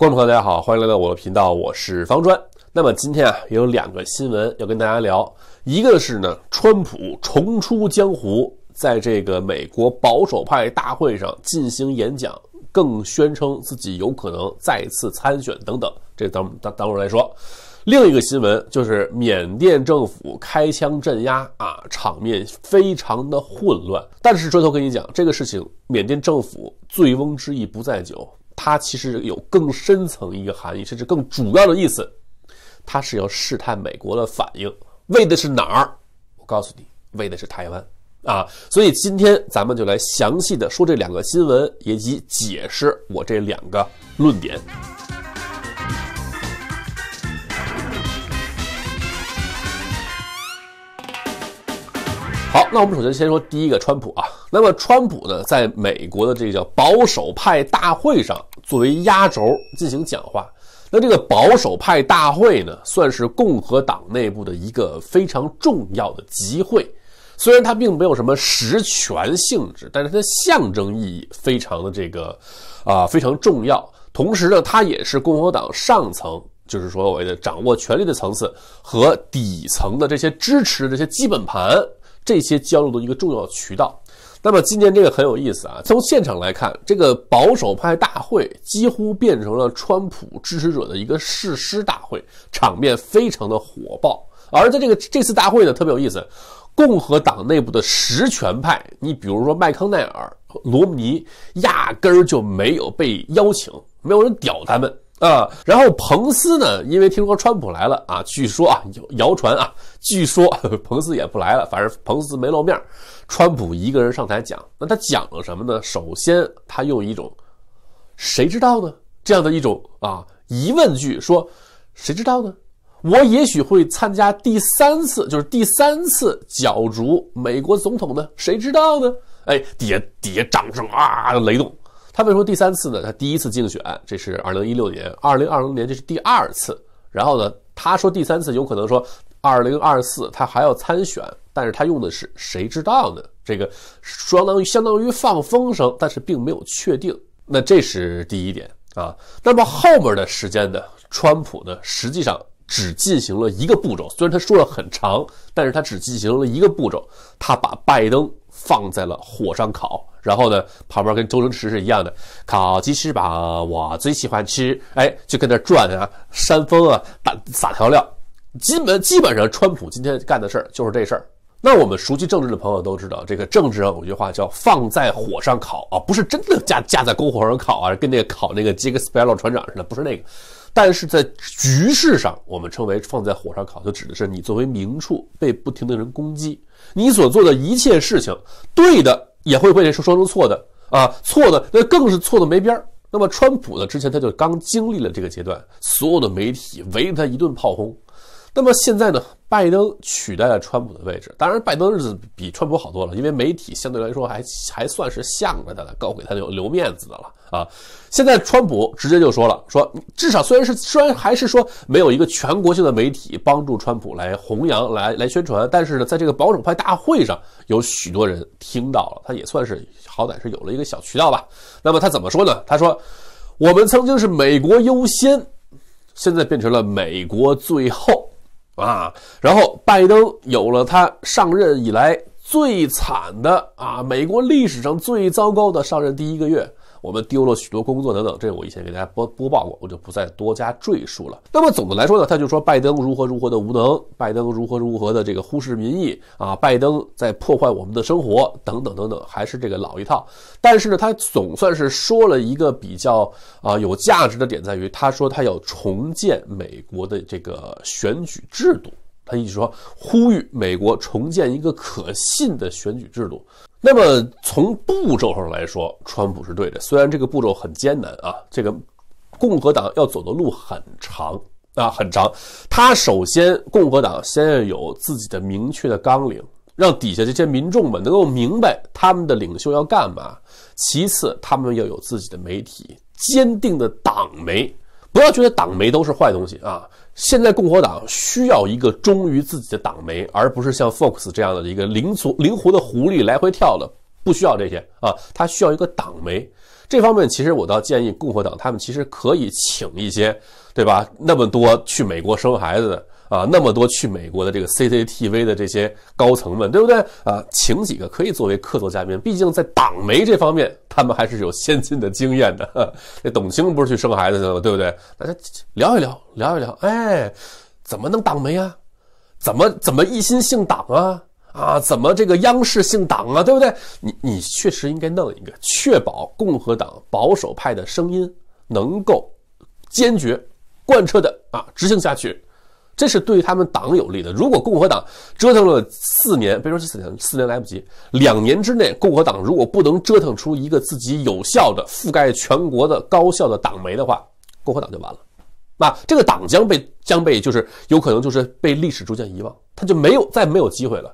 观众朋友，大家好，欢迎来到我的频道，我是方砖。那么今天啊，有两个新闻要跟大家聊，一个是呢，川普重出江湖，在这个美国保守派大会上进行演讲，更宣称自己有可能再次参选等等，这等等，等会儿再说。另一个新闻就是缅甸政府开枪镇压啊，场面非常的混乱。但是，砖头跟你讲，这个事情，缅甸政府醉翁之意不在酒。它其实有更深层一个含义，甚至更主要的意思，它是要试探美国的反应，为的是哪儿？我告诉你，为的是台湾啊！所以今天咱们就来详细的说这两个新闻，以及解释我这两个论点。好，那我们首先先说第一个川普啊，那么川普呢，在美国的这个叫保守派大会上。作为压轴进行讲话，那这个保守派大会呢，算是共和党内部的一个非常重要的集会。虽然它并没有什么实权性质，但是它的象征意义非常的这个，啊，非常重要。同时呢，它也是共和党上层，就是所谓的掌握权力的层次和底层的这些支持、这些基本盘这些交流的一个重要渠道。那么今年这个很有意思啊！从现场来看，这个保守派大会几乎变成了川普支持者的一个誓师大会，场面非常的火爆。而在这个这次大会呢，特别有意思，共和党内部的实权派，你比如说麦康奈尔、罗姆尼，压根儿就没有被邀请，没有人屌他们。啊，然后彭斯呢？因为听说川普来了啊，据说啊，谣传啊，据说 彭斯也不来了，反正彭斯没露面，川普一个人上台讲。那他讲了什么呢？首先，他用一种，谁知道呢？这样的一种啊疑问句说，谁知道呢？我也许会参加第三次，就是第三次角逐美国总统呢？谁知道呢？哎，底下底下掌声啊雷动。他为什么第三次呢？他第一次竞选，这是二零一六年，二零二零年这是第二次。然后呢，他说第三次有可能说二零二四他还要参选，但是他用的是谁知道呢？这个相当于相当于放风声，但是并没有确定。那这是第一点啊。那么后面的时间呢？川普呢实际上只进行了一个步骤，虽然他说了很长，但是他只进行了一个步骤，他把拜登放在了火上烤。然后呢，旁边跟周星驰是一样的，烤鸡翅膀我最喜欢吃，哎，就跟那转啊，扇风啊，打撒调料，基本基本上，川普今天干的事儿就是这事儿。那我们熟悉政治的朋友都知道，这个政治上有句话叫“放在火上烤”啊，不是真的架架在篝火上烤啊，跟那个烤那个杰克斯贝罗船长似的，不是那个。但是在局势上，我们称为放在火上烤，就指的是你作为名处被不停的人攻击，你所做的一切事情对的。也会被说成错的啊，错的那更是错的没边儿。那么川普呢？之前他就刚经历了这个阶段，所有的媒体围着他一顿炮轰。那么现在呢？拜登取代了川普的位置，当然拜登日子比川普好多了，因为媒体相对来说还还算是向着他的，够给他留留面子的了啊。现在川普直接就说了，说至少虽然是虽然还是说没有一个全国性的媒体帮助川普来弘扬来来宣传，但是呢，在这个保守派大会上，有许多人听到了，他也算是好歹是有了一个小渠道吧。那么他怎么说呢？他说：“我们曾经是美国优先，现在变成了美国最后。”啊，然后拜登有了他上任以来最惨的啊，美国历史上最糟糕的上任第一个月。我们丢了许多工作等等，这个我以前给大家播播报过，我就不再多加赘述了。那么总的来说呢，他就说拜登如何如何的无能，拜登如何如何的这个忽视民意啊，拜登在破坏我们的生活等等等等，还是这个老一套。但是呢，他总算是说了一个比较啊有价值的点，在于他说他要重建美国的这个选举制度，他一直说呼吁美国重建一个可信的选举制度。那么从步骤上来说，川普是对的。虽然这个步骤很艰难啊，这个共和党要走的路很长啊，很长。他首先，共和党先要有自己的明确的纲领，让底下这些民众们能够明白他们的领袖要干嘛。其次，他们要有自己的媒体，坚定的党媒。不要觉得党媒都是坏东西啊！现在共和党需要一个忠于自己的党媒，而不是像 Fox 这样的一个灵族，灵活的狐狸来回跳的，不需要这些啊，他需要一个党媒。这方面其实我倒建议共和党，他们其实可以请一些，对吧？那么多去美国生孩子的。啊，那么多去美国的这个 CCTV 的这些高层们，对不对？啊，请几个可以作为客座嘉宾，毕竟在党媒这方面，他们还是有先进的经验的。那 董卿不是去生孩子去了，对不对？大家聊一聊，聊一聊，哎，怎么能党媒啊？怎么怎么一心姓党啊？啊，怎么这个央视姓党啊？对不对？你你确实应该弄一个，确保共和党保守派的声音能够坚决贯彻的啊，执行下去。这是对他们党有利的。如果共和党折腾了四年，别说四年，四年来不及，两年之内，共和党如果不能折腾出一个自己有效的、覆盖全国的高效的党媒的话，共和党就完了。那这个党将被将被，就是有可能就是被历史逐渐遗忘，他就没有再没有机会了。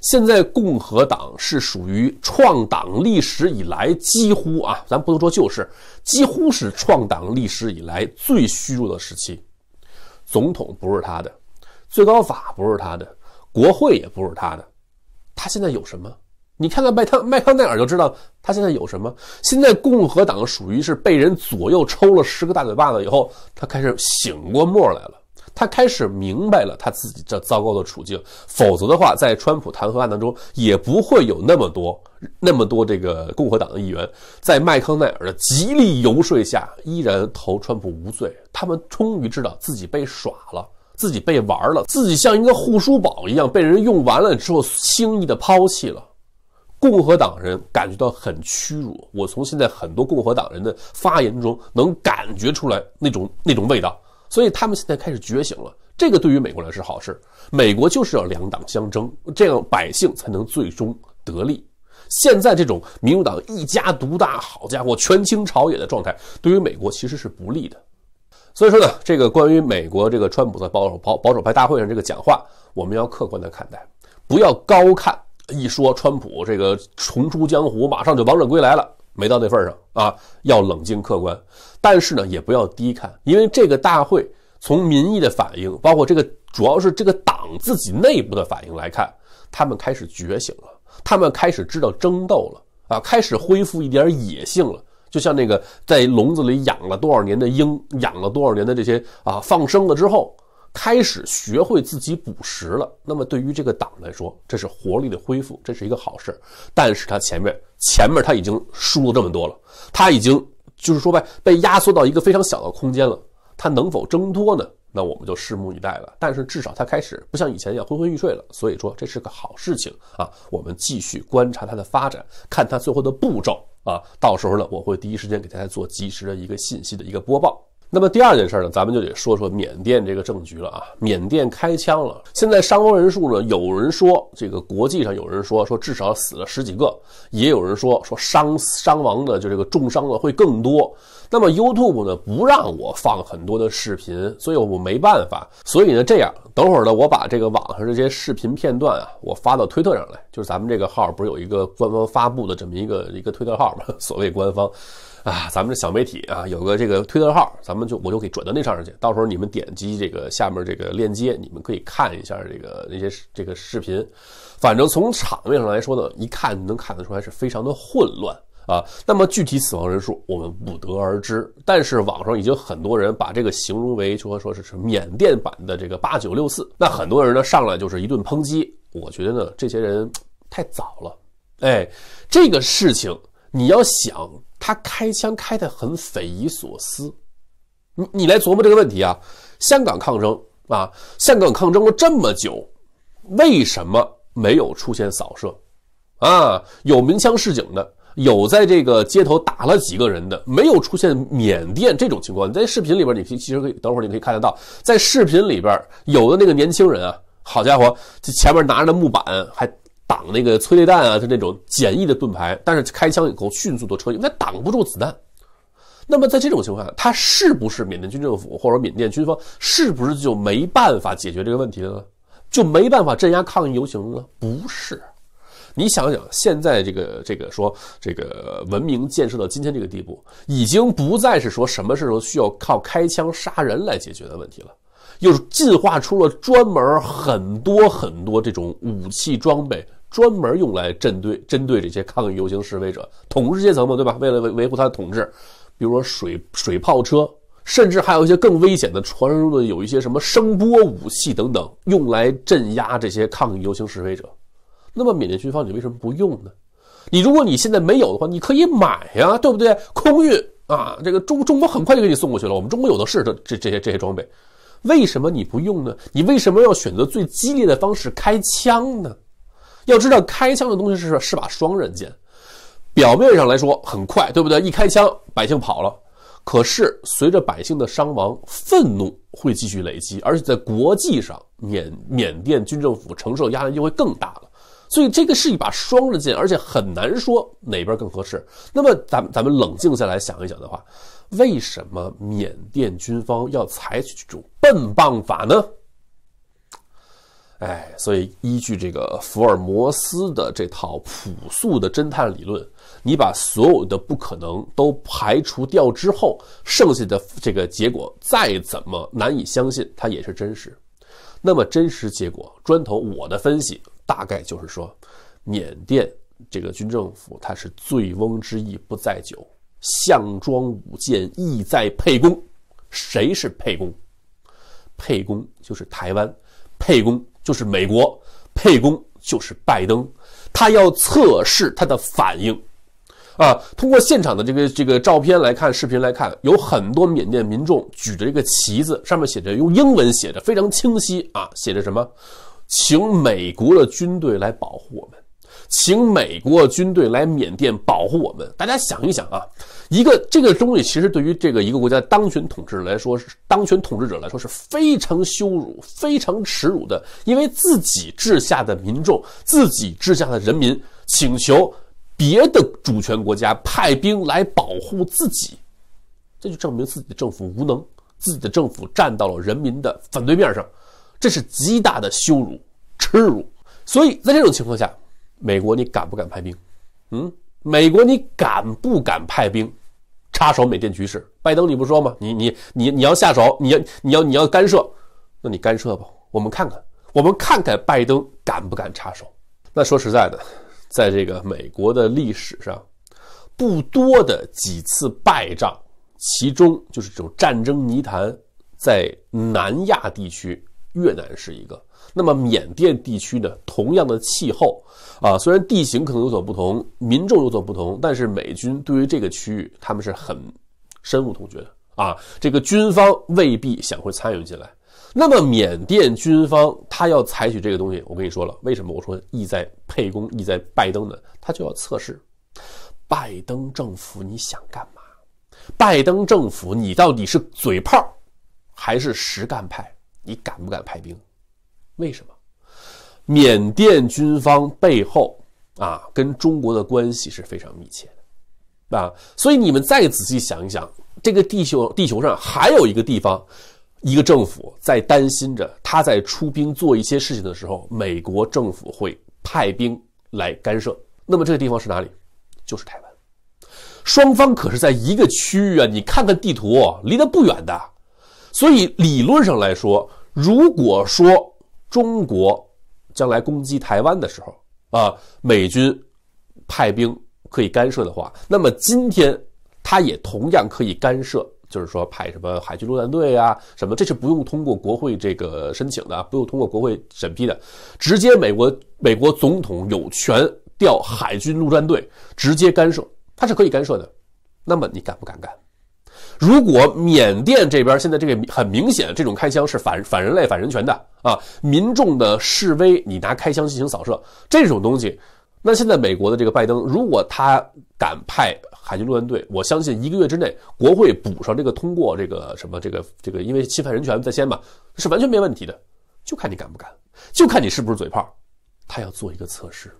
现在共和党是属于创党历史以来几乎啊，咱不能说就是，几乎是创党历史以来最虚弱的时期。总统不是他的，最高法不是他的，国会也不是他的，他现在有什么？你看看麦康麦康奈尔就知道他现在有什么。现在共和党属于是被人左右抽了十个大嘴巴子以后，他开始醒过墨来了。他开始明白了他自己这糟糕的处境，否则的话，在川普弹劾案当中也不会有那么多、那么多这个共和党的议员，在麦康奈尔的极力游说下，依然投川普无罪。他们终于知道自己被耍了，自己被玩了，自己像一个护书宝一样被人用完了之后，轻易的抛弃了。共和党人感觉到很屈辱，我从现在很多共和党人的发言中能感觉出来那种那种味道。所以他们现在开始觉醒了，这个对于美国来说是好事。美国就是要两党相争，这样百姓才能最终得利。现在这种民主党一家独大，好家伙，权倾朝野的状态，对于美国其实是不利的。所以说呢，这个关于美国这个川普在保守保守派大会上这个讲话，我们要客观的看待，不要高看一说川普这个重出江湖，马上就王者归来了。没到那份上啊，要冷静客观，但是呢，也不要低看，因为这个大会从民意的反应，包括这个主要是这个党自己内部的反应来看，他们开始觉醒了，他们开始知道争斗了啊，开始恢复一点野性了，就像那个在笼子里养了多少年的鹰，养了多少年的这些啊，放生了之后。开始学会自己捕食了。那么对于这个党来说，这是活力的恢复，这是一个好事。但是他前面前面他已经输了这么多了，他已经就是说呗，被压缩到一个非常小的空间了。他能否挣脱呢？那我们就拭目以待了。但是至少他开始不像以前一样昏昏欲睡了，所以说这是个好事情啊。我们继续观察它的发展，看它最后的步骤啊。到时候呢，我会第一时间给大家做及时的一个信息的一个播报。那么第二件事呢，咱们就得说说缅甸这个政局了啊。缅甸开枪了，现在伤亡人数呢，有人说这个国际上有人说说至少死了十几个，也有人说说伤伤亡的就这个重伤的会更多。那么 YouTube 呢不让我放很多的视频，所以我没办法。所以呢这样，等会儿呢我把这个网上这些视频片段啊，我发到推特上来，就是咱们这个号不是有一个官方发布的这么一个一个推特号嘛，所谓官方。啊，咱们这小媒体啊，有个这个推特号，咱们就我就给转到那上面去。到时候你们点击这个下面这个链接，你们可以看一下这个那些这个视频。反正从场面上来说呢，一看能看得出来是非常的混乱啊。那么具体死亡人数我们不得而知，但是网上已经很多人把这个形容为说说是是缅甸版的这个八九六四。那很多人呢上来就是一顿抨击。我觉得呢，这些人太早了。哎，这个事情你要想。他开枪开得很匪夷所思，你你来琢磨这个问题啊？香港抗争啊，香港抗争了这么久，为什么没有出现扫射？啊，有鸣枪示警的，有在这个街头打了几个人的，没有出现缅甸这种情况。你在视频里边，你其实可以等会儿，你可以看得到，在视频里边有的那个年轻人啊，好家伙，这前面拿着木板还。挡那个催泪弹啊，是那种简易的盾牌，但是开枪以后迅速的撤离，它挡不住子弹。那么在这种情况下，它是不是缅甸军政府或者缅甸军方是不是就没办法解决这个问题了呢？就没办法镇压抗议游行了不是，你想想，现在这个这个说这个文明建设到今天这个地步，已经不再是说什么时候需要靠开枪杀人来解决的问题了，又进化出了专门很多很多这种武器装备。专门用来针对针对这些抗议游行示威者统治阶层嘛，对吧？为了维维护他的统治，比如说水水炮车，甚至还有一些更危险的，传说中的有一些什么声波武器等等，用来镇压这些抗议游行示威者。那么缅甸军方，你为什么不用呢？你如果你现在没有的话，你可以买呀，对不对？空运啊，这个中中国很快就给你送过去了。我们中国有的是这这这些这些装备，为什么你不用呢？你为什么要选择最激烈的方式开枪呢？要知道，开枪的东西是是把双刃剑，表面上来说很快，对不对？一开枪，百姓跑了。可是随着百姓的伤亡，愤怒会继续累积，而且在国际上，缅缅甸军政府承受压力就会更大了。所以这个是一把双刃剑，而且很难说哪边更合适。那么咱咱们冷静下来想一想的话，为什么缅甸军方要采取这种笨办法呢？哎，所以依据这个福尔摩斯的这套朴素的侦探理论，你把所有的不可能都排除掉之后，剩下的这个结果再怎么难以相信，它也是真实。那么真实结果，砖头，我的分析大概就是说，缅甸这个军政府它是醉翁之意不在酒，项庄舞剑意在沛公，谁是沛公？沛公就是台湾，沛公。就是美国，沛公就是拜登，他要测试他的反应，啊，通过现场的这个这个照片来看，视频来看，有很多缅甸民众举着一个旗子，上面写着用英文写着非常清晰啊，写着什么，请美国的军队来保护我们。请美国军队来缅甸保护我们。大家想一想啊，一个这个东西其实对于这个一个国家当权统治来说，是当权统治者来说是非常羞辱、非常耻辱的，因为自己治下的民众、自己治下的人民请求别的主权国家派兵来保护自己，这就证明自己的政府无能，自己的政府站到了人民的反对面上，这是极大的羞辱、耻辱。所以在这种情况下。美国，你敢不敢派兵？嗯，美国，你敢不敢派兵插手缅甸局势？拜登，你不说吗？你你你你要下手，你要你要你要干涉，那你干涉吧。我们看看，我们看看拜登敢不敢插手。那说实在的，在这个美国的历史上，不多的几次败仗，其中就是这种战争泥潭，在南亚地区。越南是一个，那么缅甸地区呢？同样的气候啊，虽然地形可能有所不同，民众有所不同，但是美军对于这个区域，他们是很深恶痛绝的啊。这个军方未必想会参与进来。那么缅甸军方他要采取这个东西，我跟你说了，为什么我说意在沛公，意在拜登呢？他就要测试拜登政府你想干嘛？拜登政府你到底是嘴炮儿还是实干派？你敢不敢派兵？为什么？缅甸军方背后啊，跟中国的关系是非常密切的啊。所以你们再仔细想一想，这个地球地球上还有一个地方，一个政府在担心着，他在出兵做一些事情的时候，美国政府会派兵来干涉。那么这个地方是哪里？就是台湾。双方可是在一个区域啊，你看看地图，离得不远的。所以理论上来说，如果说中国将来攻击台湾的时候，啊，美军派兵可以干涉的话，那么今天他也同样可以干涉，就是说派什么海军陆战队啊，什么，这是不用通过国会这个申请的，不用通过国会审批的，直接美国美国总统有权调海军陆战队直接干涉，他是可以干涉的，那么你敢不敢干？如果缅甸这边现在这个很明显，这种开枪是反反人类、反人权的啊！民众的示威，你拿开枪进行扫射这种东西，那现在美国的这个拜登，如果他敢派海军陆战队，我相信一个月之内，国会补上这个通过这个什么这个这个，因为侵犯人权在先嘛，是完全没问题的，就看你敢不敢，就看你是不是嘴炮，他要做一个测试。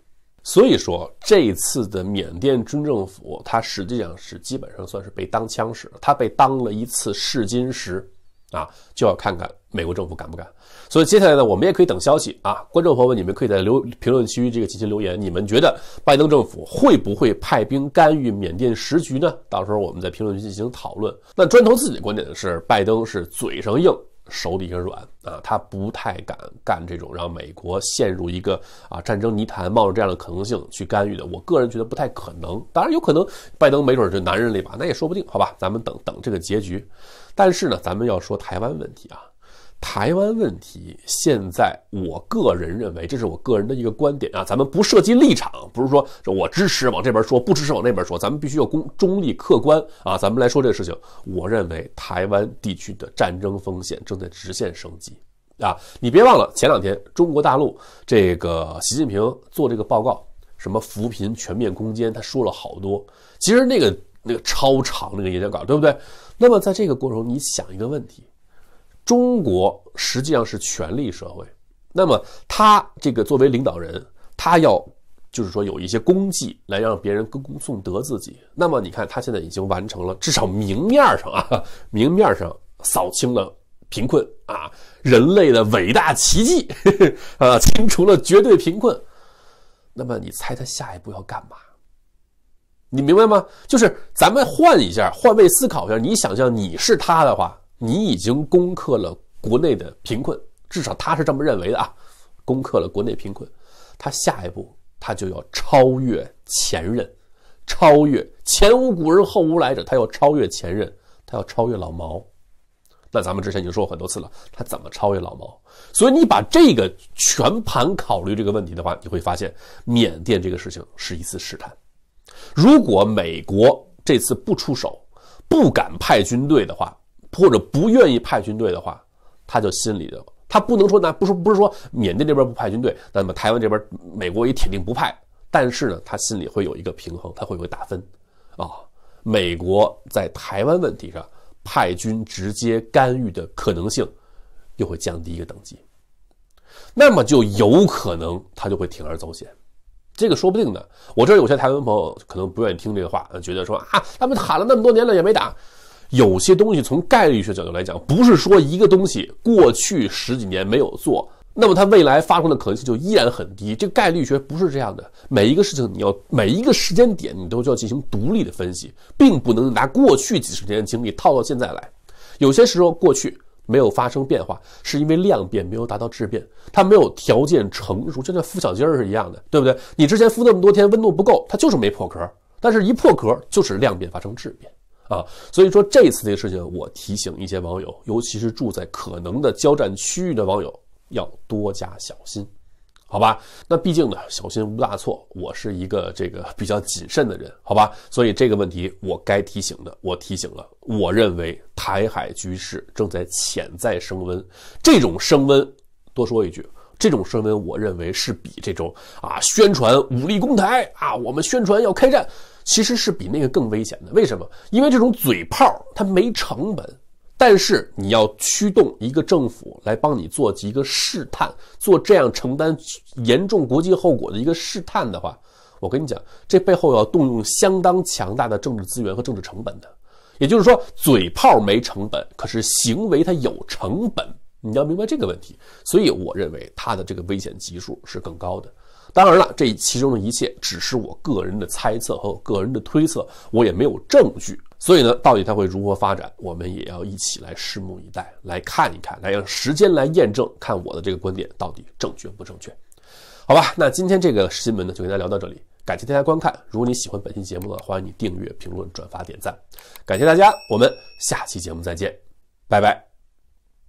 所以说，这次的缅甸军政府，它实际上是基本上算是被当枪使了，它被当了一次试金石，啊，就要看看美国政府敢不敢。所以接下来呢，我们也可以等消息啊，观众朋友们，你们可以在留评论区这个进行留言，你们觉得拜登政府会不会派兵干预缅甸时局呢？到时候我们在评论区进行讨论。那砖头自己观点是，拜登是嘴上硬。手底下软啊，他不太敢干这种让美国陷入一个啊战争泥潭、冒着这样的可能性去干预的。我个人觉得不太可能。当然有可能，拜登没准就男人了一把，那也说不定。好吧，咱们等等这个结局。但是呢，咱们要说台湾问题啊。台湾问题，现在我个人认为，这是我个人的一个观点啊，咱们不涉及立场，不是说我支持往这边说，不支持往那边说，咱们必须要公中立客观啊。咱们来说这个事情，我认为台湾地区的战争风险正在直线升级啊。你别忘了，前两天中国大陆这个习近平做这个报告，什么扶贫全面攻坚，他说了好多，其实那个那个超长那个演讲稿，对不对？那么在这个过程，你想一个问题。中国实际上是权力社会，那么他这个作为领导人，他要就是说有一些功绩来让别人歌功颂德自己。那么你看他现在已经完成了，至少明面上啊，明面上扫清了贫困啊，人类的伟大奇迹 啊，清除了绝对贫困。那么你猜他下一步要干嘛？你明白吗？就是咱们换一下，换位思考一下，你想象你是他的话。你已经攻克了国内的贫困，至少他是这么认为的啊！攻克了国内贫困，他下一步他就要超越前任，超越前无古人后无来者，他要超越前任，他要超越老毛。那咱们之前已经说过很多次了，他怎么超越老毛？所以你把这个全盘考虑这个问题的话，你会发现缅甸这个事情是一次试探。如果美国这次不出手，不敢派军队的话，或者不愿意派军队的话，他就心里的他不能说那不说不是说缅甸这边不派军队，那么台湾这边美国也铁定不派。但是呢，他心里会有一个平衡，他会不会打分？啊，美国在台湾问题上派军直接干预的可能性又会降低一个等级，那么就有可能他就会铤而走险，这个说不定呢。我这有些台湾朋友可能不愿意听这个话，觉得说啊，他们喊了那么多年了也没打。有些东西从概率学角度来讲，不是说一个东西过去十几年没有做，那么它未来发生的可能性就依然很低。这概率学不是这样的。每一个事情你要每一个时间点你都要进行独立的分析，并不能拿过去几十年的经历套到现在来。有些时候过去没有发生变化，是因为量变没有达到质变，它没有条件成熟，就像孵小鸡儿是一样的，对不对？你之前孵那么多天温度不够，它就是没破壳。但是一破壳就是量变发生质变。啊，所以说这次这个事情，我提醒一些网友，尤其是住在可能的交战区域的网友，要多加小心，好吧？那毕竟呢，小心无大错。我是一个这个比较谨慎的人，好吧？所以这个问题我该提醒的，我提醒了。我认为台海局势正在潜在升温，这种升温，多说一句，这种升温，我认为是比这种啊宣传武力攻台啊，我们宣传要开战。其实是比那个更危险的，为什么？因为这种嘴炮它没成本，但是你要驱动一个政府来帮你做几个试探，做这样承担严重国际后果的一个试探的话，我跟你讲，这背后要动用相当强大的政治资源和政治成本的。也就是说，嘴炮没成本，可是行为它有成本，你要明白这个问题。所以，我认为它的这个危险级数是更高的。当然了，这其中的一切只是我个人的猜测和我个人的推测，我也没有证据。所以呢，到底它会如何发展，我们也要一起来拭目以待，来看一看来让时间来验证，看我的这个观点到底正确不正确？好吧，那今天这个新闻呢，就跟大家聊到这里，感谢大家观看。如果你喜欢本期节目呢，欢迎你订阅、评论、转发、点赞，感谢大家，我们下期节目再见，拜拜。